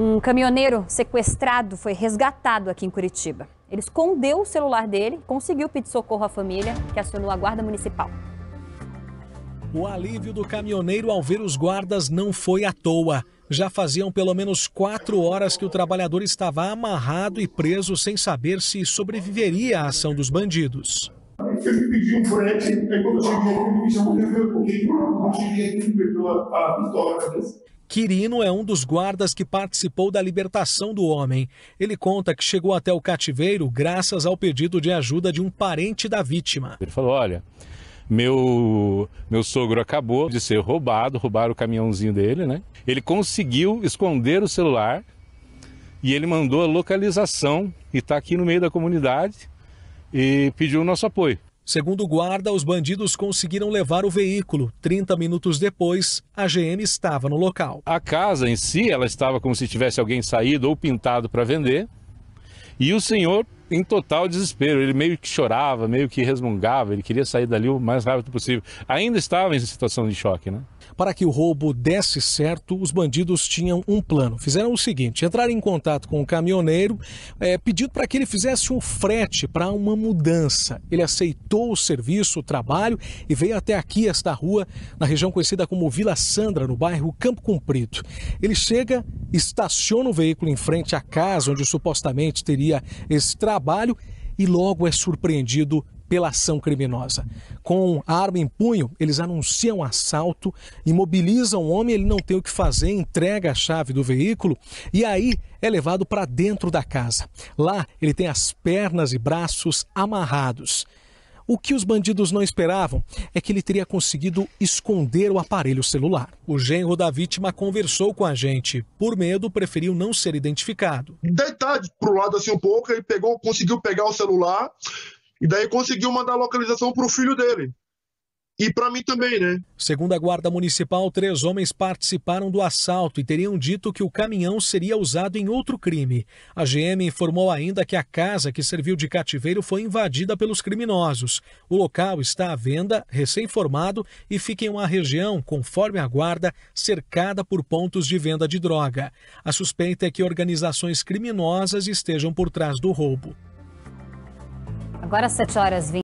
Um caminhoneiro sequestrado foi resgatado aqui em Curitiba. Ele escondeu o celular dele, conseguiu pedir socorro à família, que acionou a guarda municipal. O alívio do caminhoneiro ao ver os guardas não foi à toa. Já faziam pelo menos quatro horas que o trabalhador estava amarrado e preso sem saber se sobreviveria à ação dos bandidos. Ele pediu frete, eu não vitória. Quirino é um dos guardas que participou da libertação do homem. Ele conta que chegou até o cativeiro graças ao pedido de ajuda de um parente da vítima. Ele falou: olha, meu, meu sogro acabou de ser roubado, roubaram o caminhãozinho dele, né? Ele conseguiu esconder o celular e ele mandou a localização e está aqui no meio da comunidade e pediu o nosso apoio. Segundo o guarda, os bandidos conseguiram levar o veículo. 30 minutos depois, a GM estava no local. A casa em si, ela estava como se tivesse alguém saído ou pintado para vender. E o senhor em total desespero. Ele meio que chorava, meio que resmungava, ele queria sair dali o mais rápido possível. Ainda estava em situação de choque, né? Para que o roubo desse certo, os bandidos tinham um plano. Fizeram o seguinte: entraram em contato com o caminhoneiro, é, eh, pedindo para que ele fizesse um frete para uma mudança. Ele aceitou o serviço, o trabalho e veio até aqui, esta rua, na região conhecida como Vila Sandra, no bairro Campo Comprido. Ele chega, estaciona o veículo em frente à casa onde supostamente teria esse trabalho e logo é surpreendido pela ação criminosa. Com a arma em punho, eles anunciam assalto, imobilizam o homem, ele não tem o que fazer, entrega a chave do veículo e aí é levado para dentro da casa. Lá, ele tem as pernas e braços amarrados. O que os bandidos não esperavam é que ele teria conseguido esconder o aparelho celular. O genro da vítima conversou com a gente. Por medo, preferiu não ser identificado. Deitado pro lado assim um pouco, ele pegou, conseguiu pegar o celular e daí conseguiu mandar a localização pro filho dele. E para mim também, né? Segundo a Guarda Municipal, três homens participaram do assalto e teriam dito que o caminhão seria usado em outro crime. A GM informou ainda que a casa que serviu de cativeiro foi invadida pelos criminosos. O local está à venda, recém-formado e fica em uma região, conforme a Guarda, cercada por pontos de venda de droga. A suspeita é que organizações criminosas estejam por trás do roubo. Agora, 7 horas 20.